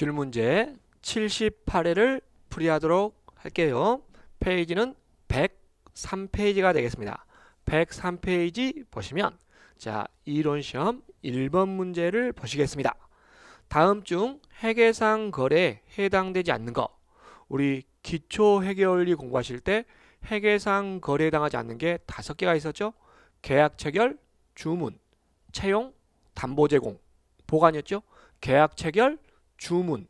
줄문제 78회를 풀이하도록 할게요. 페이지는 103페이지가 되겠습니다. 103페이지 보시면 자 이론시험 1번 문제를 보시겠습니다. 다음 중 회계상 거래에 해당되지 않는 거 우리 기초 회계원리 공부하실 때 회계상 거래에 해 당하지 않는 게 다섯 개가 있었죠. 계약 체결, 주문, 채용, 담보 제공, 보관이었죠. 계약 체결, 주문,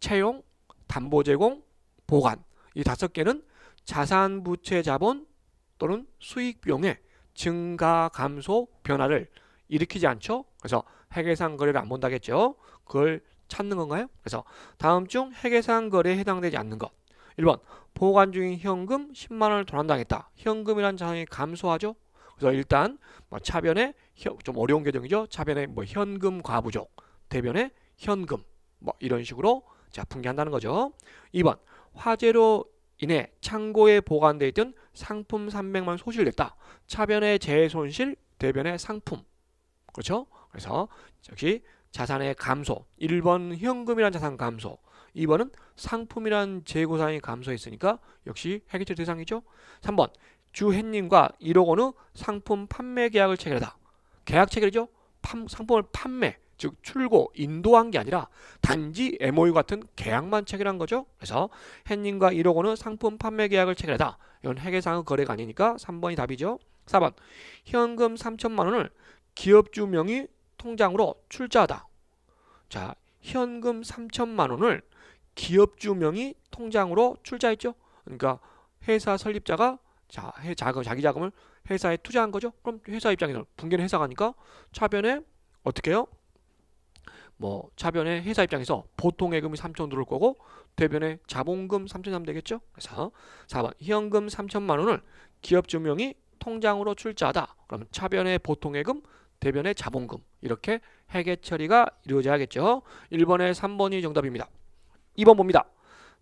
채용, 담보 제공, 보관 이 다섯 개는 자산 부채 자본 또는 수익 비용의 증가 감소 변화를 일으키지 않죠. 그래서 핵계상 거래를 안 본다겠죠. 그걸 찾는 건가요? 그래서 다음 중핵계상 거래에 해당되지 않는 것. 1번 보관 중인 현금 10만 원을 도난당했다. 현금이란 자산이 감소하죠. 그래서 일단 뭐 차변에 좀 어려운 계정이죠. 차변에 뭐 현금 과부족, 대변에 현금 뭐 이런 식으로 자 분개한다는 거죠. 2번 화재로 인해 창고에 보관되어 있던 상품 300만 소실됐다. 차변의 재손실, 대변의 상품. 그렇죠? 그래서 역시 자산의 감소. 1번 현금이란 자산 감소. 2번은 상품이란 재고상이 감소했으니까 역시 해결책 대상이죠. 3번 주행님과 1억 원의 상품 판매 계약을 체결하다. 계약 체결이죠. 판, 상품을 판매. 즉 출고, 인도한 게 아니라 단지 MOU 같은 계약만 체결한 거죠. 그래서 헨님과 1호고는 상품 판매 계약을 체결하다. 이건 회계상의 거래가 아니니까 3번이 답이죠. 4번 현금 3천만 원을 기업주 명의 통장으로 출자하다. 자, 현금 3천만 원을 기업주 명의 통장으로 출자했죠. 그러니까 회사 설립자가 자, 해, 자금, 그 자기 자금을 회사에 투자한 거죠. 그럼 회사 입장에서 는 붕괴는 회사가니까 차변에 어떻게 해요? 뭐 차변의 회사 입장에서 보통 예금이 3천 들어올 거고 대변에 자본금 3천남 되겠죠. 그래서 4번 현금 3천만 원을 기업증명이 통장으로 출자하다. 그러면 차변의 보통 예금 대변의 자본금 이렇게 해계 처리가 이루어져야겠죠. 1번에 3번이 정답입니다. 2번 봅니다.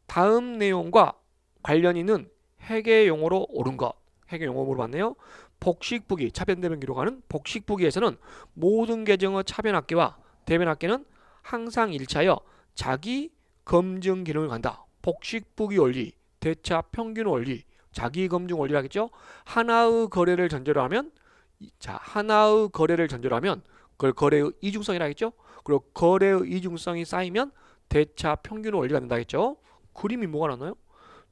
다음 내용과 관련 있는 해계 용어로 옳은 것. 해계 용어로 물 봤네요. 복식부기 차변대변 기록하는 복식부기에서는 모든 계정의 차변 합계와 대면 학계는 항상 1차여 자기 검증 기능을 간다. 복식부기 원리, 대차 평균 원리, 자기 검증 원리라겠죠. 하나의 거래를 전제로 하면 자 하나의 거래를 전제로 하면 그걸 거래의 이중성이라겠죠. 그리고 거래의 이중성이 쌓이면 대차 평균 원리가 된다겠죠. 그림이 뭐가 나나요?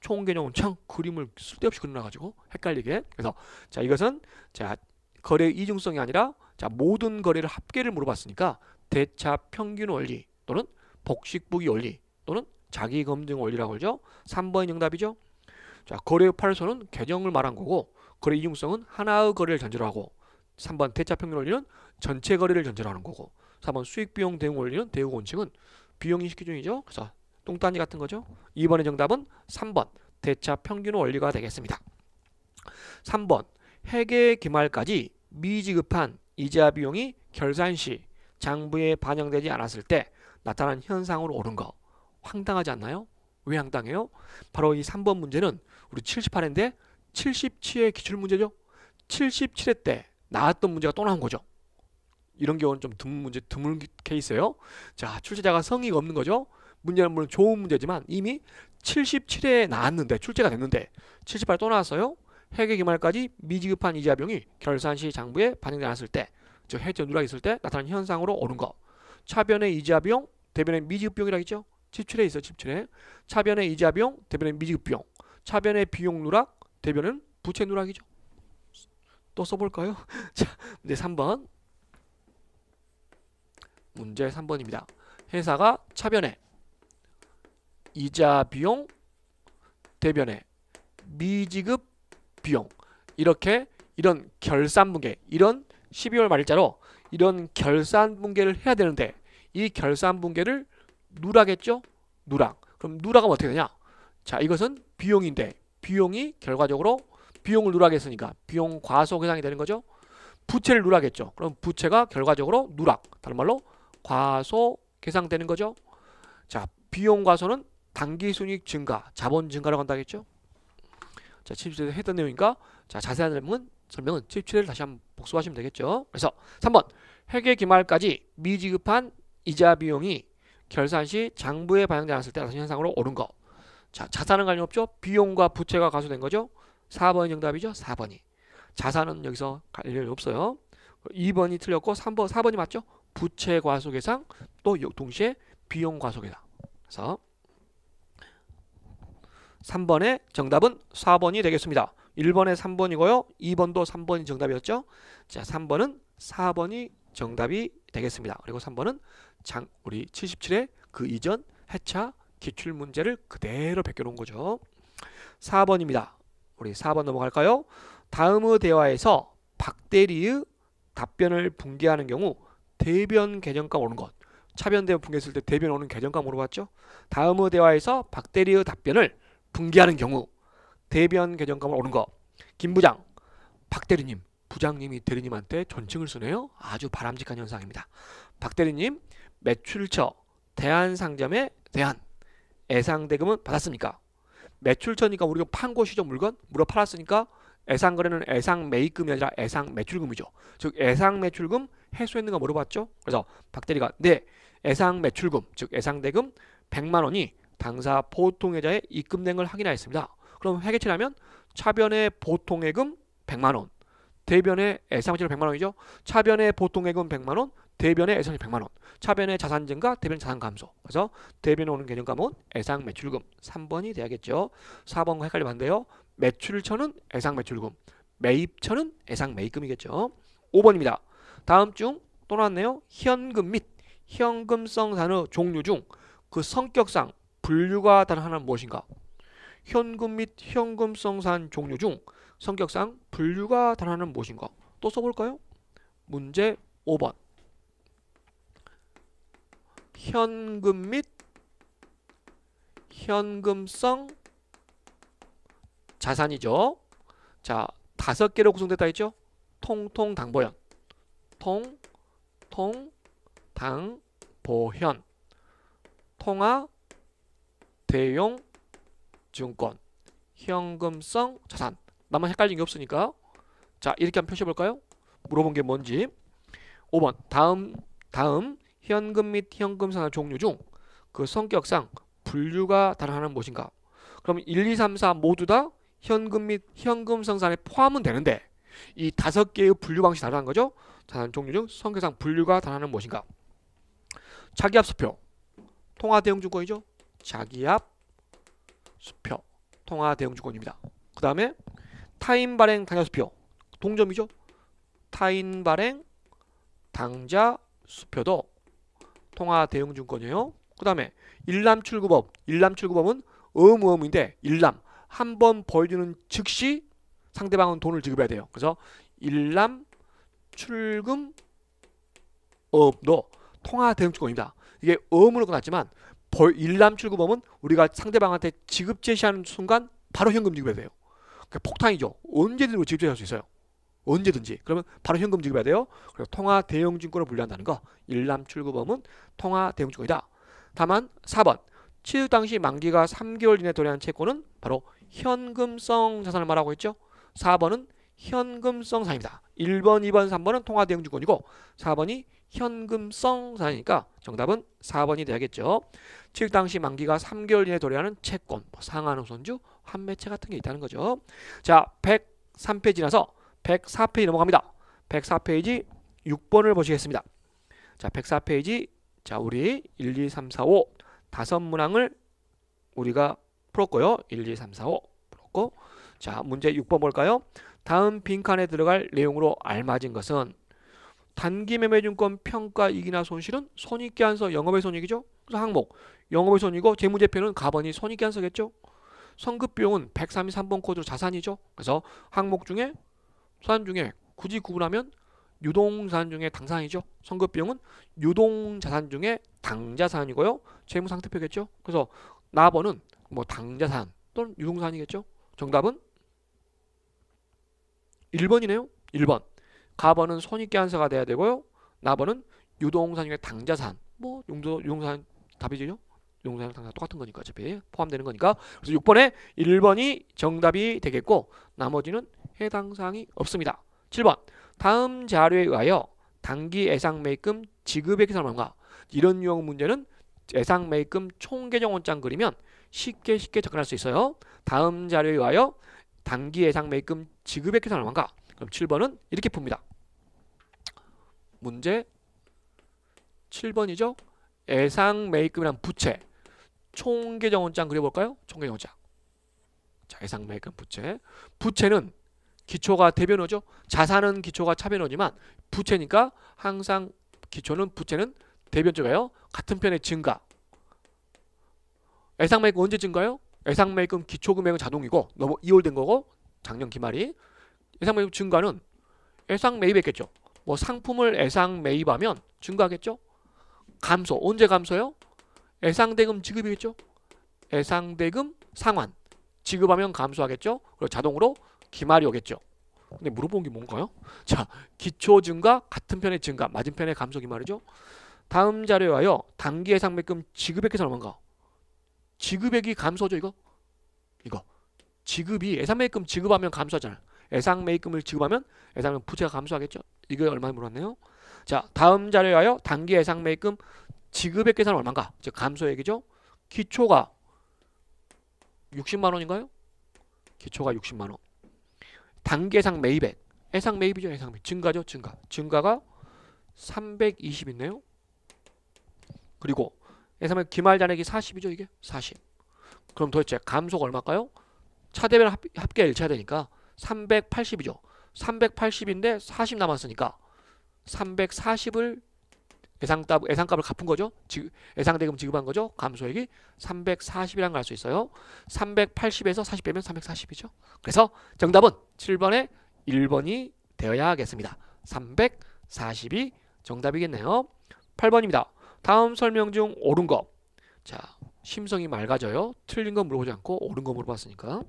총개념은 참 그림을 쓸데없이 그려놔가지고 헷갈리게 그래서 자 이것은 자 거래 이중성이 아니라 자 모든 거래를 합계를 물어봤으니까 대차 평균 원리 또는 복식부기 원리 또는 자기검증 원리라고 그러죠 3번이 정답이죠. 자, 거래 파일소는 개정을 말한 거고 거래 이중성은 하나의 거래를 전제로 하고 3번 대차 평균 원리는 전체 거래를 전제로 하는 거고 4번 수익 비용 대응 원리는 대우 원칙은 비용 인식 기준이죠. 그래서 똥딴지 같은 거죠. 2번의 정답은 3번 대차 평균 원리가 되겠습니다. 3번 회계 기말까지 미지급한 이자 비용이 결산 시 장부에 반영되지 않았을 때 나타난 현상으로 오른 거 황당하지 않나요? 왜 황당해요? 바로 이 3번 문제는 우리 78회인데 77회 기출문제죠. 77회 때 나왔던 문제가 또 나온 거죠. 이런 경우는 좀 드문 문제, 드문 케이스예요. 자, 출제자가 성의가 없는 거죠. 문제는 물론 좋은 문제지만 이미 77회에 나왔는데 출제가 됐는데 78또 나왔어요. 회계 기말까지 미지급한 이자병이 결산 시 장부에 반영되었을때 즉 해저 누락이 있을 때나타난 현상으로 오른 거. 차변의 이자 비용, 대변의 미지급병이라겠죠. 칩출에 있어 칩출에. 차변의 이자 비용, 대변의 미지급병. 차변의 비용 누락, 대변은 부채 누락이죠. 또 써볼까요? 자, 네, 문제 3번. 문제 3번입니다. 회사가 차변에 이자 비용, 대변에 미지급 비용 이렇게 이런 결산무게 이런 12월 말일자로 이런 결산 분계를 해야 되는데 이 결산 분계를 누락했죠? 누락. 그럼 누락하면 어떻게 되냐? 자, 이것은 비용인데 비용이 결과적으로 비용을 누락했으니까 비용 과소계당이 되는 거죠. 부채를 누락했죠. 그럼 부채가 결과적으로 누락. 다른 말로 과소 계상되는 거죠. 자, 비용 과소는 단기 순익 증가, 자본 증가라고 한다겠죠. 자, 70세에서 했던 내용인가? 자, 자세한 내용은 설명은 77회를 다시 한번 복수하시면 되겠죠. 그래서 3번 회계 기말까지 미지급한 이자 비용이 결산 시 장부에 반영되지 않았을 때 나타난 현상으로 오른 거. 자, 자산은 관련 없죠. 비용과 부채가 가수된 거죠. 4번이 정답이죠. 4번이. 자산은 여기서 관련이 없어요. 2번이 틀렸고 3번 4번이 맞죠? 부채 과소 계상 또 동시에 비용 과소 계상. 그래서 3번의 정답은 4번이 되겠습니다. 1번에 3번이고요. 2번도 3번이 정답이었죠. 자, 3번은 4번이 정답이 되겠습니다. 그리고 3번은 장 우리 77의 그 이전 해차 기출 문제를 그대로 베껴 놓은 거죠. 4번입니다. 우리 4번 넘어갈까요? 다음의 대화에서 박대리의 답변을 붕괴하는 경우 대변 개정감 오는 것. 차변대변 붕괴했을 때 대변 오는 개정감 물어봤죠. 다음의 대화에서 박대리의 답변을 붕괴하는 경우 대변 개정감을 오른 거. 김 부장, 박 대리님, 부장님이 대리님한테 존칭을 쓰네요. 아주 바람직한 현상입니다. 박 대리님, 매출처 대한상점에 대한 애상대금은 받았습니까? 매출처니까 우리가 판 곳이죠 물건 물어 팔았으니까 애상거래는 애상매입금이 아니라 애상매출금이죠. 즉 애상매출금 해소했는가 물어봤죠. 그래서 박대리가 네 애상매출금 즉 애상대금 100만원이 당사 보통회자에 입금된 걸 확인하였습니다. 그럼 회계치라면 차변의 보통해금 100만원 대변의 애상치료 100만원이죠 차변의 보통해금 100만원 대변의 애상치 100만원 차변의 자산 증가 대변 자산 감소 그래서 대변에 오는 개념 과목은 애상 매출금 3번이 돼야겠죠 4번과 헷갈려봤는데요 매출처는 애상 매출금 매입처는 애상 매입금이겠죠 5번입니다 다음 중 또 나왔네요 현금 및 현금성 단어 종류 중 그 성격상 분류가 단어 하나는 무엇인가 현금 및 현금성산 종류 중 성격상 분류가 달하는 무엇인가? 또 써볼까요? 문제 5번 현금 및 현금성 자산이죠. 자, 다섯 개로 구성됐다 했죠? 통통 당보현. 통, 통, 당, 보현. 통화, 대용, 증권, 현금성 자산 나만 헷갈린 게 없으니까 자 이렇게 한번 표시해 볼까요? 물어본 게 뭔지 5번 다음 다음 현금 및현금상산 종류 중 그 성격상 분류가 다른 하나는 무엇인가? 그럼 1, 2, 3, 4 모두 다 현금 및 현금 성산에 포함은 되는데 이 다섯 개의 분류 방식이 다르는 거죠. 자산 종류 중 성격상 분류가 다르는 무엇인가? 자기압 수표, 통화대응 증권이죠. 자기압 수표 통화 대응주권입니다. 그 다음에 타인 발행 당좌 수표 동점이죠. 타인 발행 당좌 수표도 통화 대응증권이에요. 그 다음에 일람출구법 일람출구법은 의무의무인데 일람 한 번 보여주는 즉시 상대방은 돈을 지급해야 돼요. 그래서 일람 출금 업도 통화 대응증권입니다. 이게 의무로 끝났지만 벌 일람 출구범은 우리가 상대방한테 지급 제시하는 순간 바로 현금 지급해야 돼요. 그러니까 폭탄이죠. 언제든 지급 제시할 수 있어요. 언제든지. 그러면 바로 현금 지급해야 돼요. 그리고 통화 대용 증권을 분류한다는 거. 일람 출구범은 통화 대용 증권이다. 다만 4번. 취득 당시 만기가 3개월 이내 에 도래한 채권은 바로 현금성 자산을 말하고 있죠. 4번은 현금성 상입니다 1번, 2번, 3번은 통화 대용 증권이고 4번이 현금성 사산니까 정답은 4번이 되야겠죠 취 당시 만기가 3개월 이내 도래하는 채권, 뭐 상한우선주, 환매체 같은 게 있다는 거죠. 자, 103페이지 나서 104페이지 넘어갑니다. 104페이지 6번을 보시겠습니다. 자, 104페이지 자, 우리 1, 2, 3, 4, 5 다섯 문항을 우리가 풀었고요. 1, 2, 3, 4, 5 풀었고 자, 문제 6번 볼까요? 다음 빈칸에 들어갈 내용으로 알맞은 것은 단기 매매증권 평가 이익이나 손실은 손익계산서 영업의 손익이죠. 그래서 항목 영업의 손익이고 재무제표는 가번이 손익계산서겠죠. 성급비용은 133번 코드로 자산이죠. 그래서 항목 중에 수산 중에 굳이 구분하면 유동자산 중에 당산이죠. 성급비용은 유동자산 중에 당자산이고요. 재무상태표겠죠. 그래서 나번은 뭐 당자산 또는 유동산이겠죠 정답은 1번이네요. 1번. 가번은 손익계 산서가 돼야 되고요. 나번은 유동산유의 당자산. 뭐 용도 유동산 답이죠. 용동산 당자 똑같은 거니까 어차피 포함되는 거니까. 그래서 6번에 1번이 정답이 되겠고 나머지는 해당 사항이 없습니다. 7번. 다음 자료에 의하여 단기 예상 매입금 지급액이 사람과 이런 유형 문제는 예상 매입금 총계정원장 그리면 쉽게 쉽게 접근할 수 있어요. 다음 자료에 의하여 단기 예상 매입금 지급액 계산을 한 그럼 7번은 이렇게 풉니다. 문제 7번이죠. 예상 매입금이란 부채 총계정원장 그려볼까요? 총계정원장 자 예상 매입금 부채 부채는 기초가 대변호죠. 자산은 기초가 차변호지만 부채니까 항상 기초는 부채는 대변주가요. 같은 편의 증가 예상 매입금 언제 증가요? 예상 매입금 기초 금액은 자동이고 너무 이월된 거고 작년 기말이 예상 매입 증가는 예상 매입했겠죠. 뭐 상품을 예상 매입하면 증가하겠죠. 감소. 언제 감소요? 예상 대금 지급이겠죠. 예상 대금 상환. 지급하면 감소하겠죠. 그리고 자동으로 기말이 오겠죠. 근데 물어본 게 뭔가요? 자, 기초 증가 같은 편의 증가, 맞은편의 감소 기말이죠. 다음 자료에 하여 단기 예상 매금 지급액 계산 얼마인가? 지급액이 감소죠, 이거? 이거. 지급이 예상 매금 입 지급하면 감소하잖아. 요 예상 매입금을 지급하면 예상 부채가 감소하겠죠. 이게 얼마 물었네요. 자, 다음 자료에 하여 단기 예상 매입금 지급액 계산은 얼마인가? 즉 감소액이죠. 기초가 60만 원인가요? 기초가 60만 원. 단기 예상 매입액. 예상 매입이죠, 예상 매입. 증가죠, 증가. 증가가 320 있네요. 그리고 예상 매입 기말 잔액이 40이죠, 이게? 40. 그럼 도대체 감소가 얼마일까요? 차대별 합, 합계 1차되니까 380이죠. 380인데 40 남았으니까 340을 예상값, 예상값을 갚은 거죠. 예상대금 지급한 거죠. 감소액이 340이라는 걸알 수 있어요. 380에서 40 빼면 340이죠. 그래서 정답은 7번에 1번이 되어야 하겠습니다. 340이 정답이겠네요. 8번입니다. 다음 설명 중 옳은 거. 자, 심성이 맑아져요. 틀린 건 물어보지 않고 옳은 거 물어봤으니까.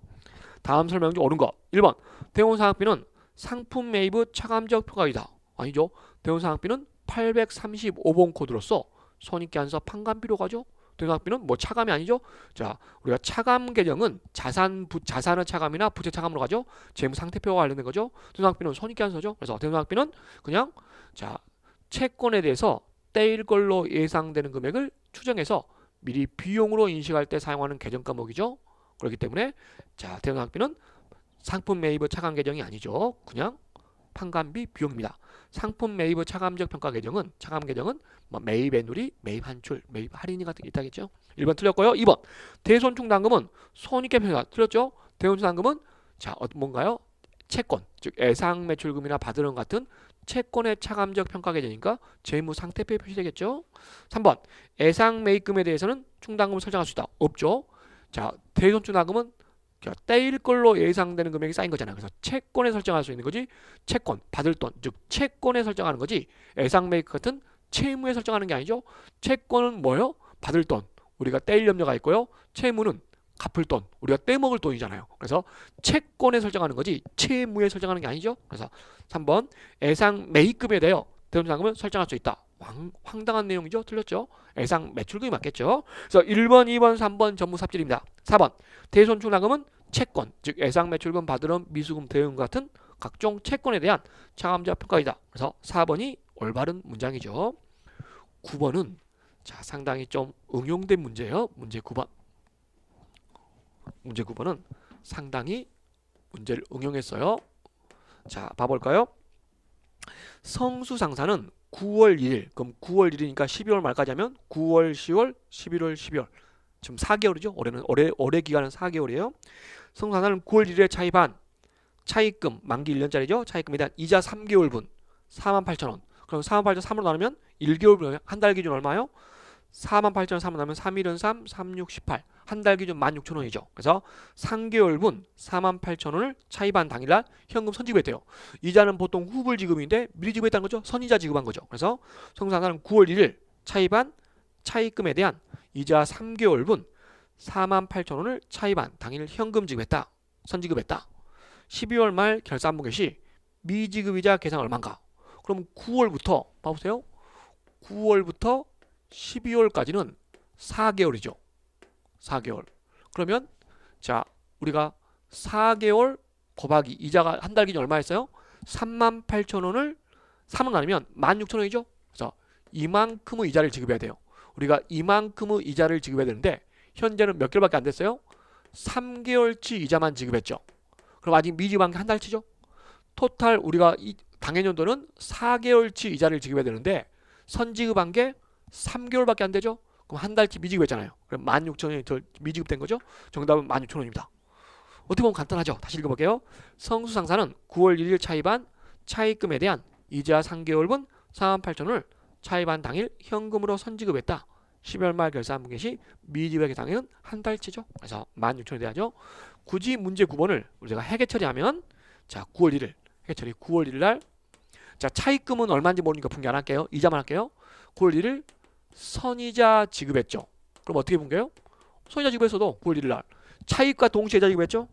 다음 설명 중 옳은 것. 1번 대원 사학비는 상품 매입의 차감적 평가이다. 아니죠. 대원 사학비는 835번 코드로서 손익계산서 판관비로 가죠. 대상학비는 뭐 차감이 아니죠. 자, 우리가 차감 계정은 자산 부, 자산의 차감이나 부채 차감으로 가죠. 재무 상태표와 관련된 거죠. 대상학비는 손익계산서죠. 그래서 대상학비는 그냥 자 채권에 대해서 떼일 걸로 예상되는 금액을 추정해서 미리 비용으로 인식할 때 사용하는 계정 과목이죠. 그렇기 때문에 자 대응학비는 상품 매입의 차감 계정이 아니죠. 그냥 판관비 비용입니다. 상품 매입의 차감적 평가 계정은 차감 계정은 뭐 매입 애누리, 매입 한출, 매입 할인이 같은 게 있다겠죠. 1번 틀렸고요. 2번 대손 충당금은 손익계 평가 틀렸죠. 대손 충당금은 자 어, 뭔가요? 채권, 즉 예상 매출금이나 받은 원 같은 채권의 차감적 평가 계정이니까 재무 상태표에 표시되겠죠. 3번 예상 매입금에 대해서는 충당금을 설정할 수 있다. 없죠. 자, 대손출화금은 떼일 걸로 예상되는 금액이 쌓인 거잖아. 요 그래서 채권에 설정할 수 있는 거지 채권, 받을 돈, 즉 채권에 설정하는 거지 예상 매입 같은 채무에 설정하는 게 아니죠. 채권은 뭐예요? 받을 돈, 우리가 떼일 염려가 있고요. 채무는 갚을 돈, 우리가 떼먹을 돈이잖아요. 그래서 채권에 설정하는 거지 채무에 설정하는 게 아니죠. 그래서 3번 예상 매입금에 대여 대손상금은 설정할 수 있다. 황당한 내용이죠. 틀렸죠? 예상 매출금이 맞겠죠. 그래서 1번, 2번, 3번 전부 삽질입니다. 4번 대손출납금은 채권, 즉 예상 매출금 받으러 미수금 대응 같은 각종 채권에 대한 차감자 평가이다. 그래서 4번이 올바른 문장이죠. 9번은 자 상당히 좀 응용된 문제예요. 문제 9번. 문제 9번은 상당히 문제를 응용했어요. 자, 봐볼까요? 성수상사는 9월 1일 그럼 9월 1일이니까 12월 말까지 하면 9월 10월 11월 12월 지금 4개월이죠 올해는 올해 올해 기간은 4개월이에요 성산은 9월 1일에 차입 한 차입금 만기 1년짜리죠 차입금에 대한 이자 3개월분 48,000원 그럼 48,000원 3으로 나누면 1개월분 한 달 기준 얼마요 4 8 0 0 0원3원 하면 3 1은 3, 3, 6, 18. 한 달 기준 16,000원이죠. 그래서 3개월분 4 8 0 0 0원을 차입한 당일날 현금 선지급했대요. 이자는 보통 후불 지급인데 미리 지급했다는 거죠. 선이자 지급한 거죠. 그래서 성산사는 9월 1일 차입한 차입금에 대한 이자 3개월분 4 8 0 0 0원을 차입한 당일 현금 지급했다. 선지급했다. 12월 말 결산분개 시 미지급이자 계산 얼마인가? 그럼 9월부터 봐보세요. 9월부터 12월까지는 4개월이죠. 4개월. 그러면 자 우리가 4개월 곱하기 이자가 한 달기준 얼마였어요? 38,000원을 3원 아니면 16,000원이죠. 그래서 이만큼의 이자를 지급해야 돼요. 우리가 이만큼의 이자를 지급해야 되는데 현재는 몇 개월밖에 안 됐어요? 3개월치 이자만 지급했죠. 그럼 아직 미지만 한 달치죠. 토탈 우리가 당해 년도는 4개월치 이자를 지급해야 되는데 선지급한 게 3개월밖에 안 되죠? 그럼 한 달치 미지급했잖아요. 그럼 16,000원이 덜 미지급된 거죠? 정답은 16,000원입니다. 어떻게 보면 간단하죠? 다시 읽어볼게요. 성수상사는 9월 1일 차입한 차입금에 대한 이자 3개월분 48,000원을 차입한 당일 현금으로 선지급했다. 12월 말 결산 분계시 미지급액의 당일은 한 달치죠. 그래서 16,000원에 대하죠. 굳이 문제 9번을 우리가 해계 처리하면 자 9월 1일 해계 처리 9월 1일 날 자 차입금은 얼마인지 모르니까 분계안 할게요. 이자만 할게요. 9월 1일 선이자 지급했죠. 그럼 어떻게 본게요? 선이자 지급에서도 9월 1일 날 차익과 동시에 지급했죠.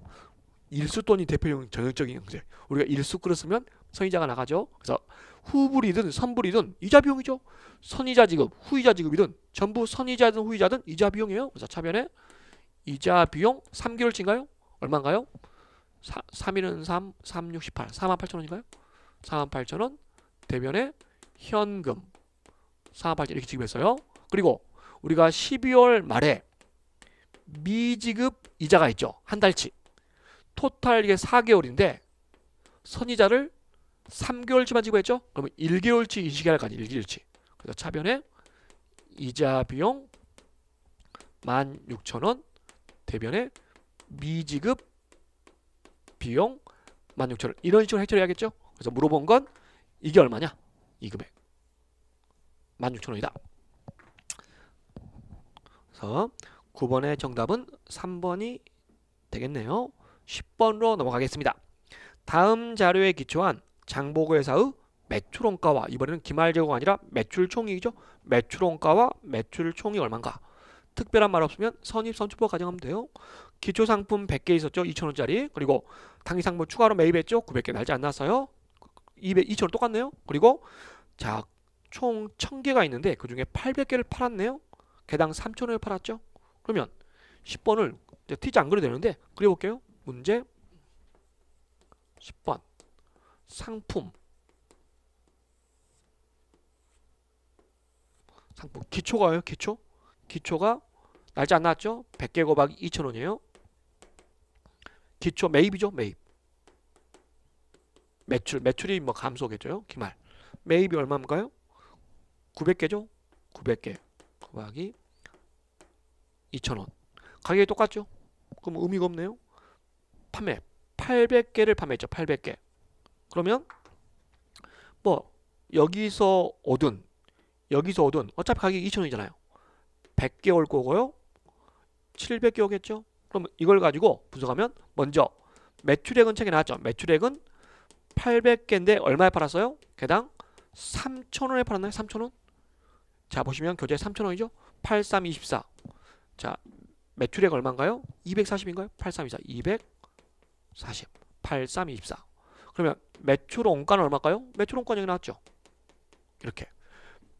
일수돈이 대표적인 전형적인 형제 우리가 일수 끌었으면 선이자가 나가죠. 그래서 후불이든 선불이든 이자 비용이죠. 선이자 지급, 후이자 지급이든 전부 선이자든 후이자든 이자 비용이에요. 그래서 차변에 이자 비용 3개월치인가요? 얼마인가요? 4, 3일은 3, 3, 68, 4만 8천원인가요? 4만 8천원 대변에 현금 사업할지 이렇게 지급했어요. 그리고 우리가 12월 말에 미지급 이자가 있죠. 한 달치. 토탈 이게 4개월인데 선이자를 3개월치만 지급했죠. 그러면 1개월치 인식해야 할거 아니에요. 1개월치. 그래서 차변에 이자 비용 16,000원 대변에 미지급 비용 16,000원 이런 식으로 해결해야겠죠. 그래서 물어본 건 이게 얼마냐? 이 금액. 16,000원이다. 그래서 9번의 정답은 3번이 되겠네요. 10번으로 넘어가겠습니다. 다음 자료에 기초한 장보고회사의 매출원가와 이번에는 기말재고가 아니라 매출총이죠. 매출원가와 매출총이 얼만가. 특별한 말 없으면 선입선출법 가정하면 돼요. 기초상품 100개 있었죠. 2,000원짜리. 그리고 당기상품 추가로 매입했죠. 900개 날지 않았어요. 200, 2,000원 똑같네요. 그리고 자총 1000개가 있는데 그 중에 800개를 팔았네요. 개당 3,000원을 팔았죠. 그러면 10번을 이제 티지 안 그려도 되는데 그려볼게요. 문제 10번 상품 상품 기초가요 기초 기초가 날짜 안 나왔죠 100개 곱하기 2,000원이에요 기초 매입이죠 매입 매출 매출이 뭐 감소겠죠 기말 매입이 얼마인가요 900개죠? 900개 곱하기 2,000원 가격이 똑같죠? 그럼 의미가 없네요 판매 800개를 판매했죠 800개 그러면 뭐 여기서 얻은 여기서 얻은 어차피 가격이 2,000원이잖아요 100개 올 거고요 700개 오겠죠 그럼 이걸 가지고 분석하면 먼저 매출액은 책에 나왔죠 매출액은 800개인데 얼마에 팔았어요? 개당 3,000원에 팔았나요? 3,000원? 자 보시면 교재 3,000원이죠? 8324. 자 매출액 얼마인가요? 240인가요? 8324. 240. 8324. 그러면 매출 원가는 얼마일까요? 매출 원가액이 나왔죠. 이렇게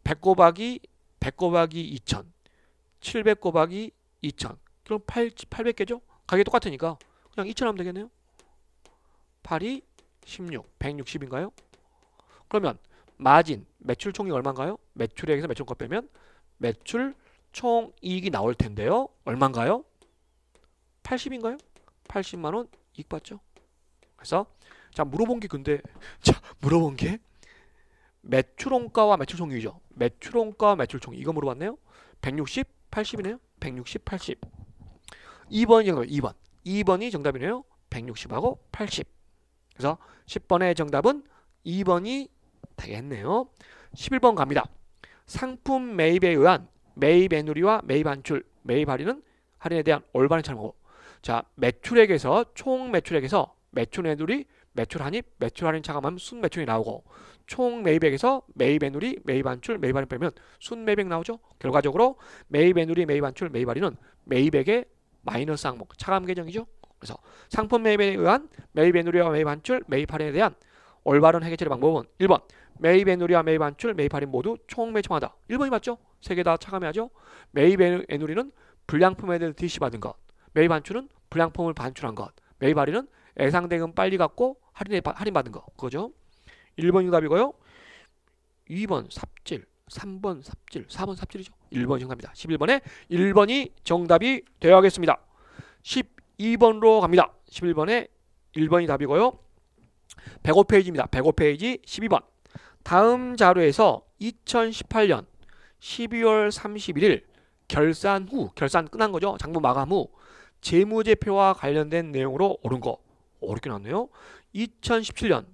100 곱하기 100 곱하기 2000 700 곱하기 2000 그럼 8, 800개죠? 가격이 똑같으니까 그냥 2000 하면 되겠네요. 8이 16, 160인가요? 그러면 마진, 매출 총이 얼마인가요? 매출액에서 매출값 빼면 매출 총 이익이 나올 텐데요. 얼마인가요? 80인가요? 80만 원 이익 받죠. 그래서 자 물어본 게 근데 자 물어본 게 매출원가와 매출총이죠. 매출원가와 매출총 이거 물어봤네요. 160, 80이네요. 160, 80. 2번이 정답. 2번. 2번이 정답이네요. 160하고 80. 그래서 10번의 정답은 2번이 되겠네요. 11번 갑니다. 상품 매입에 의한 매입 애누리와 매입 한출, 매입 할인은 할인에 대한 올바른 참고. 자, 매출액에서 총 매출액에서 매출 애누리, 매출 한입, 매출 할인 차감하면 순 매출이 나오고 총 매입액에서 매입 애누리, 매입 한출, 매입 할인 빼면 순 매입액 나오죠. 결과적으로 매입 애누리, 매입 한출, 매입 할인은 매입액의 마이너스 항목 차감 계정이죠. 그래서 상품 매입에 의한 매입 애누리와 매입 한출, 매입 할인에 대한 올바른 해결 처리 방법은 1번 매입 애누리와 매입 환출, 매입 할인 모두 총 매청하다. 1번이 맞죠? 세 개다 차감해야죠. 매입 애누리는 불량품에 대해 서 DC 받은 것. 매입 환출은 불량품을 반출한 것. 매입 할인은 예상 대금 빨리 갖고할인 할인 받은 것. 그거죠? 1번이 답이고요. 2번 삽질, 3번 삽질, 4번 삽질이죠. 1번이 정답입니다. 11번에 1번이 정답이 되어야겠습니다. 12번으로 갑니다. 11번에 1번이 답이고요. 105페이지입니다. 105페이지 12번. 다음 자료에서 2018년 12월 31일 결산 후, 결산 끝난 거죠. 장부 마감 후 재무제표와 관련된 내용으로 옳은 거. 어렵게 나왔네요. 2017년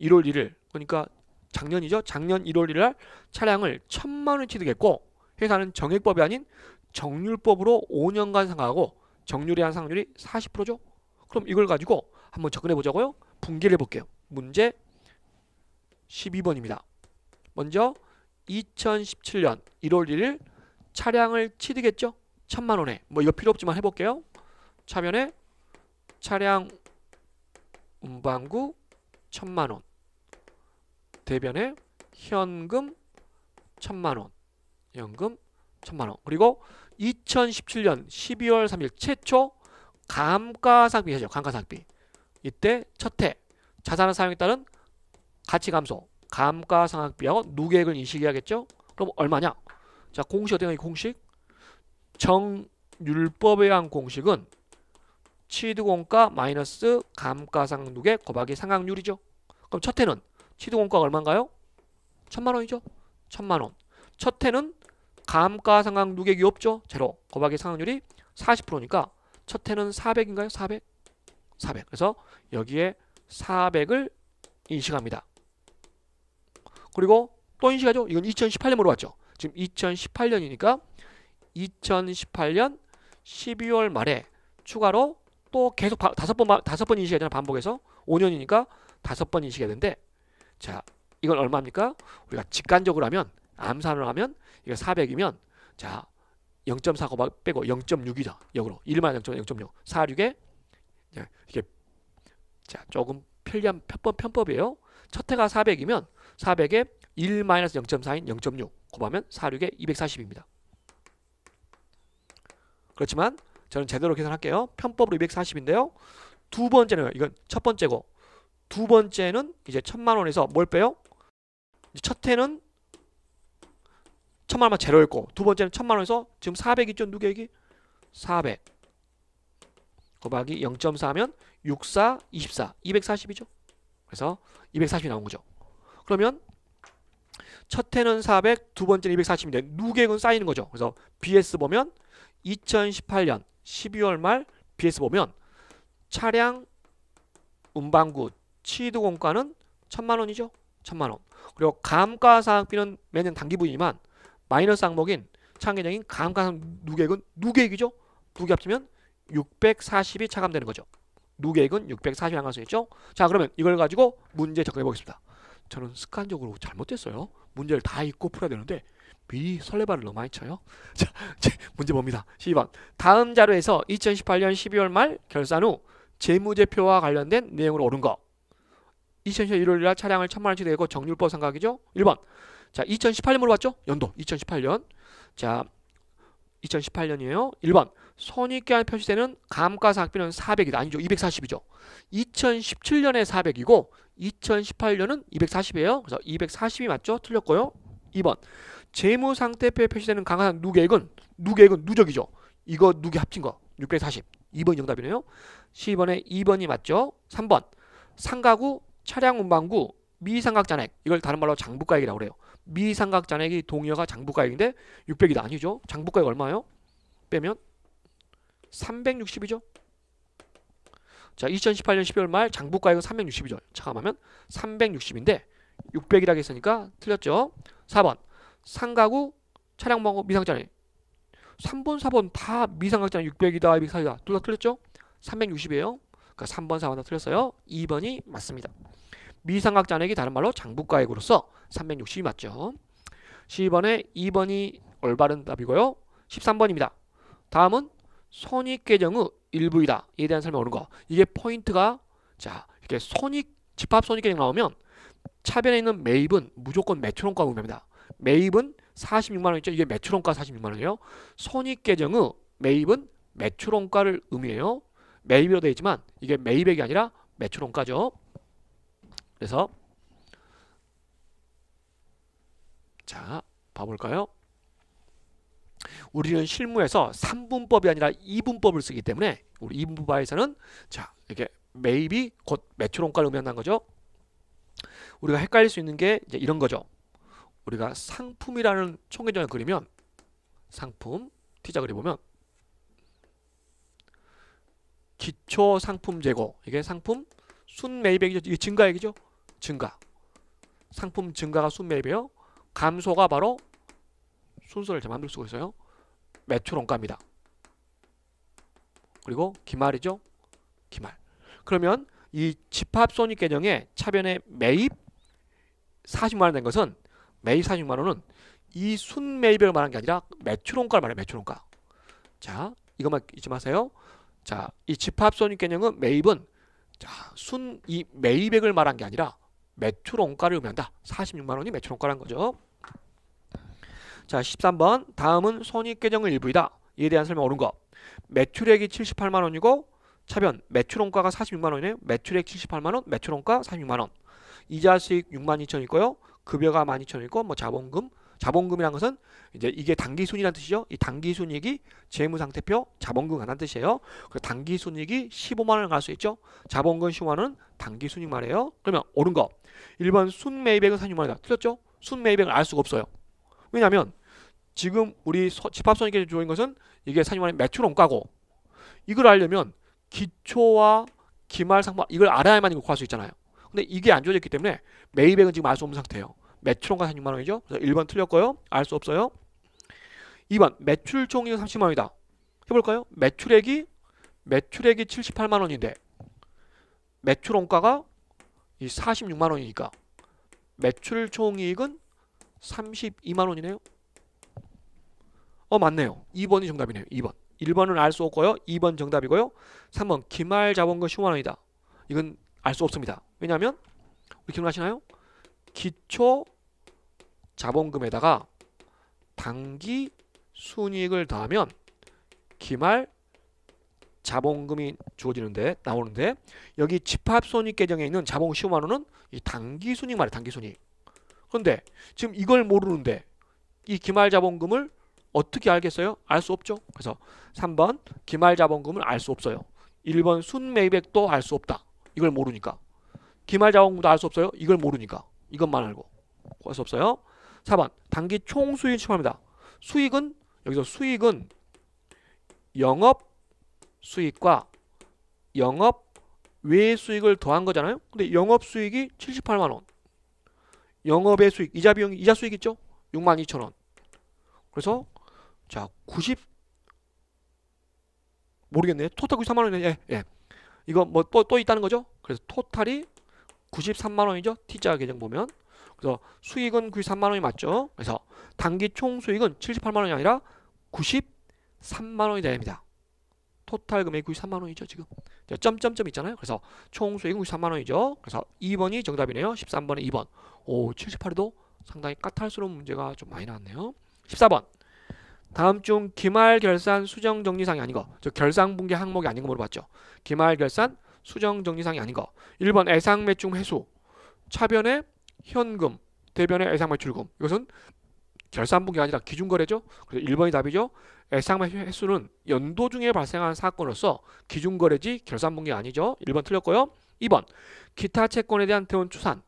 1월 1일, 그러니까 작년이죠. 작년 1월 1일 날 차량을 천만 원 취득했고 회사는 정액법이 아닌 정률법으로 5년간 상각하고 정률이 한 상률이 40%죠. 그럼 이걸 가지고 한번 접근해 보자고요. 분기를 해 볼게요. 문제 12번입니다. 먼저 2017년 1월 1일 차량을 취득했죠. 천만 원에 뭐 이거 필요 없지만 해볼게요. 차면에 차량 운반구 천만 원 대변에 현금 천만 원 연금 천만 원 그리고 2017년 12월 3일 최초 감가상비죠 감가상비 이때 첫해 자산의 사용에 따른 가치 감소, 감가상각비하고 누계액을 인식해야겠죠? 그럼 얼마냐? 자, 공식 어떻게 공식? 정율법에 의한 공식은 취득원가 마이너스 감가상각누계 곱하기 상각률이죠. 그럼 첫 해는 취득원가가 얼마인가요? 천만 원이죠. 천만 원. 첫 해는 감가상각누계이 없죠. 제로 곱하기 상각률이 40%니까 첫 해는 400인가요? 400? 400. 그래서 여기에 400을 인식합니다. 그리고 또 인식하죠. 이건 2018년으로 왔죠. 지금 2018년이니까 2018년 12월 말에 추가로 또 계속 바, 다섯 번 다섯 번 인식해야 되나 반복해서 5년이니까 다섯 번 인식해야 되는데 자 이건 얼마입니까? 우리가 직관적으로 하면 암산을 하면 이게 400이면 자0.4 빼고 0.6이죠. 역으로 1만 0.0.6 4 6에 이게 자, 조금 편리한 편법, 편법이에요. 첫 해가 400이면 400에 1 0.4인 0.6 곱하면 46에 240입니다. 그렇지만 저는 제대로 계산할게요. 편법으로 240인데요. 두 번째는 이건 첫 번째고 두 번째는 이제 천만 원에서 뭘 빼요? 첫 해는 천만 원만 제로였고 두 번째는 천만 원에서 지금 400 있죠? 누구 얘400 곱하기 0.4면 64, 24, 240이죠. 그래서 240이 나온 거죠. 그러면 첫 해는 400, 두 번째는 240인데 누계획 쌓이는 거죠. 그래서 BS 보면 2018년 12월 말 BS 보면 차량 운반구 취득 원가는 천만 원이죠. 천만 원. 그리고 감가상비는 매년 단기부이지만 마이너스 항목인 창계적인 감가상 누계획 누계획이죠. 누계 합치면 640이 차감되는 거죠. 누계액은 640향하수겠죠? 자 그러면 이걸 가지고 문제 접근해 보겠습니다. 저는 습관적으로 잘못됐어요. 문제를 다 읽고 풀어야 되는데 미리 설레발을 너무 많이 쳐요. 자, 문제 봅니다. 12번. 다음 자료에서 2018년 12월 말 결산 후 재무제표와 관련된 내용으로 오른 거. 2010년 1월 1일 차량을 천만 원씩 내고 정률법 상각이죠. 1번. 자, 2018년 물어봤죠? 연도 2018년. 자, 2018년이에요. 1번. 손익계 한 표시되는 감가상각비는 400이다. 아니죠. 240이죠. 2017년에 400이고 2018년은 240이에요. 그래서 240이 맞죠? 틀렸고요. 2번 재무상태표에 표시되는 강한 누계액은 누계액은 누적이죠. 이거 누계 합친 거. 640. 2번이 정답이네요. 10번에 2번이 맞죠? 3번 상가구 차량 운반구 미상각잔액 이걸 다른 말로 장부가액이라고 그래요. 미상각잔액이 동여가 장부가액인데 600이다 아니죠? 장부가액 얼마예요? 빼면 360이죠. 자, 2018년 12월 말 장부가액은 360이죠. 차감하면 360인데 600이라고 했으니까 틀렸죠. 4번 상가구 차량방고 미상자리 3번, 4번 다 미상각자리 600이다, 2 0이다둘 다 틀렸죠? 360이에요. 그러니까 3번, 4번 다 틀렸어요. 2번이 맞습니다. 미상각자액이 다른 말로 장부가액으로서 360이 맞죠. 1 2번에 2번이 올바른 답이고요. 13번입니다. 다음은 선익계정 의 일부이다. 이에 대한 설명 오는 거. 이게 포인트가 자 이렇게 선익 집합 선익계정 나오면 차변에 있는 매입은 무조건 매출원가 구매입니다. 매입은 46만 원이죠. 이게 매출원가 46만 원이에요. 선익계정 의 매입은 매출원가를 의미해요. 매입으로 되어 있지만 이게 매입액이 아니라 매출원가죠. 그래서 자 봐볼까요? 우리는 실무에서 3분법이 아니라 2분법을 쓰기 때문에 우리 2분법에서는 자 이렇게 maybe 곧 매출원가를 의미한다는 거죠. 우리가 헷갈릴 수 있는 게 이제 이런 거죠. 우리가 상품이라는 총계정을 그리면 상품 T자 그리보면 기초 상품 재고 이게 상품 순 매입액이죠. 이게 증가액이죠. 증가. 상품 증가가 순매입이에요. 감소가 바로 순서를 잘 만들 수가 있어요. 매출 원가입니다. 그리고 기말이죠. 기말. 그러면 이 집합손익 개정의 차변에 매입 40만원 된 것은 매입 40만원은 이 순매입을 말한 게 아니라 매출원가를 말해요. 매출원가. 자, 이것만 잊지 마세요. 자, 이 집합손익 개념은 매입은 자, 순 이 매입액을 말한 게 아니라 매출원가를 의미한다. 46만 원이 매출원가란 거죠. 자 13번 다음은 손익계정의 일부이다. 이에 대한 설명 옳은 거. 매출액이 78만원이고 차변 매출원가가 46만원이네요. 매출액 78만원 매출원가 46만원 이자 수익 6만 2천 있고요. 급여가 1만 2천 있고 뭐 자본금 자본금이란 것은 이제 이게 단기순이란 뜻이죠. 이 단기순이익이 재무상태표 자본금 같은 뜻이에요. 그 단기순이익이 15만 원을 갈수 있죠. 자본금 15만 원은 단기순이익 말이에요. 그러면 옳은 거. 1번 순매입액은 4 6만 원이다. 틀렸죠? 순매입액을 알 수가 없어요. 왜냐하면 지금 우리 집합선이게 어은 것은 이게 산임원의 매출 원가고 이걸 알려면 기초와 기말 상품 이걸 알아야만 이 구할 수 있잖아요. 근데 이게 안 주어졌기 때문에 매입액은 지금 알 수 없는 상태예요. 매출 원가 36만 원이죠. 그래서 1번 틀렸고요. 알 수 없어요. 2번 매출 총액 은 30만 원이다. 해볼까요? 매출액이 매출액이 78만 원인데 매출 원가가 이 46만 원이니까 매출 총이익은 32만 원이네요. 어 맞네요. 2번이 정답이네요. 2번. 1번은 알 수 없고요. 2번 정답이고요. 3번 기말 자본금 10만 원이다. 이건 알 수 없습니다. 왜냐하면 우리 기억나시나요? 기초 자본금에다가 단기 순이익을 더하면 기말 자본금이 주어지는데 나오는데 여기 집합손익 계정에 있는 자본금 10만 원은 이 단기 순이익 말이에요. 단기 순이익. 그런데 지금 이걸 모르는데 이 기말 자본금을 어떻게 알겠어요? 알 수 없죠. 그래서 3번 기말 자본금을 알 수 없어요. 1번 순매입액도 알 수 없다. 이걸 모르니까. 기말 자본금도 알 수 없어요. 이걸 모르니까. 이것만 알고. 알 수 없어요. 4번 단기 총수익 시험합니다. 수익은 여기서 수익은 영업 수익과 영업 외 수익을 더한 거잖아요. 근데 영업 수익이 78만 원. 영업의 수익 이자 비용 이자 수익 있죠? 6 2 0 0 0 원. 그래서 자, 90 모르겠네. 토탈 93만 원이네. 예, 예. 이거 뭐 또또 또 있다는 거죠? 그래서 토탈이 93만 원이죠. T자 계정 보면. 그래서 수익은 93만 원이 맞죠? 그래서 단기 총 수익은 78만 원이 아니라 93만 원이 됩니다. 토탈 금액이 93만 원이죠, 지금. 점점점 있잖아요. 그래서 총 수익은 93만 원이죠. 그래서 2번이 정답이네요. 13번에 2번. 오, 78에도 상당히 까탈스러운 문제가 좀 많이 나왔네요. 14번. 다음 중 기말 결산 수정 정리상이 아닌 거. 저 결산 분기 항목이 아닌 거 물어봤죠. 기말 결산 수정 정리상이 아닌 거. 1번 예상 매출 회수. 차변에 현금, 대변에 예상 매출금. 이것은 결산 분기가 아니라 기준 거래죠. 그래서 1번이 답이죠. 예상 매출 회수는 연도 중에 발생한 사건으로서 기준 거래지 결산 분기 아니죠. 1번 틀렸고요. 2번 기타 채권에 대한 대원 추산.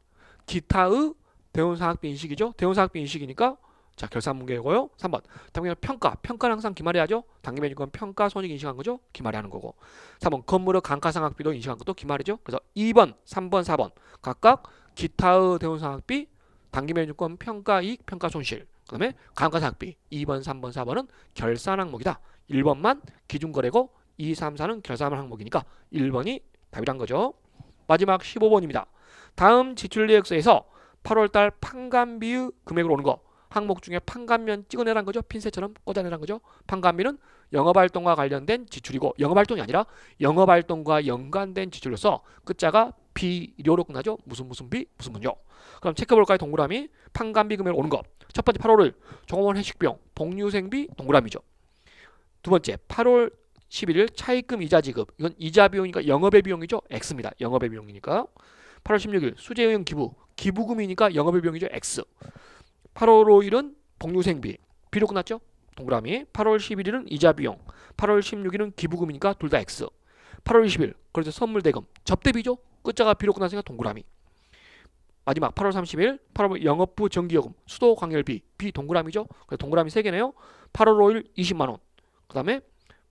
기타의 대원 사학비 인식이죠. 대원 사학비 인식이니까 자, 결산문계고요 3번. 당연히 평가. 평가는 항상 기말에 하죠. 당기면 이건 평가 손익 인식한 거죠. 기말에 하는 거고. 3번. 건물의 감가상각비도 인식한 것도 기말이죠. 그래서 2번, 3번, 4번 각각 기타의 대우상각비, 당기면 유권 평가 이익, 평가 손실. 그다음에 감가상각비 2번, 3번, 4번은 결산 항목이다. 1번만 기준거래고 2, 3, 4는 결산 항목이니까 1번이 답이란 거죠. 마지막 15번입니다. 다음 지출 리액서에서 8월달 판관비의 금액으로 오는 거 항목 중에 판관면 찍어내란 거죠. 핀셋처럼 꽂아내라 거죠. 판관면은 영업활동과 관련된 지출이고 영업활동이 아니라 영업활동과 연관된 지출로서 끝자가 비료로 끝나죠. 무슨 무슨 비 무슨 문요. 그럼 체크볼까요? 동그라미 판관비 금액 오는 것. 첫 번째 8월을 종업원 회식비용 복류생비 동그라미죠. 두 번째 8월 11일 차입금 이자 지급. 이건 이자 비용이니까 영업의 비용이죠. X입니다. 영업의 비용이니까. 8월 16일 수재형 기부. 기부금이니까 영업의 비용이죠. X. 8월 5일은 복류생비. 비로 끝났죠? 동그라미. 8월 11일은 이자 비용. 8월 16일은 기부금이니까 둘 다 X. 8월 20일. 그래서 선물 대금. 접대비죠? 끝자가 비로 끝났으니까 동그라미. 마지막 8월 30일 8월 영업부 전기요금 수도 광열비 비 동그라미죠 그래서 동그라미 3개네요 8월 5일 20만원 그 다음에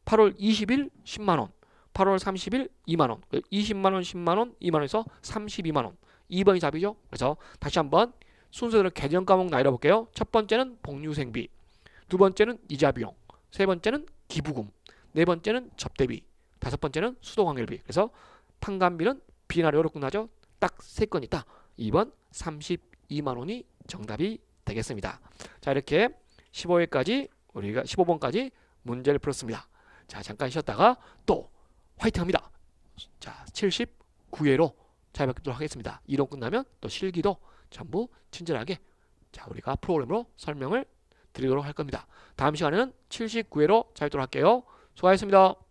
8월 20일 10만원 8월 30일 2만원 20만원 10만원 2만원에서 32만원 2번이 답이죠 그래서 다시 한번 순서대로 개정 과목 나열해 볼게요. 첫 번째는 복류생비, 두 번째는 이자 비용, 세 번째는 기부금, 네 번째는 접대비, 다섯 번째는 수도관계비. 그래서 판관비는 비나리오로 끝나죠. 딱 세건 있다. 2번 32만 원이 정답이 되겠습니다. 자 이렇게 15회까지 우리가 15번까지 문제를 풀었습니다. 자 잠깐 쉬었다가 또 화이팅합니다. 자 79회로 잘 뵙도록 하겠습니다. 이론 끝나면 또 실기도 전부 친절하게 자 우리가 프로그램으로 설명을 드리도록 할 겁니다. 다음 시간에는 79회로 찾도록 할게요. 수고하셨습니다.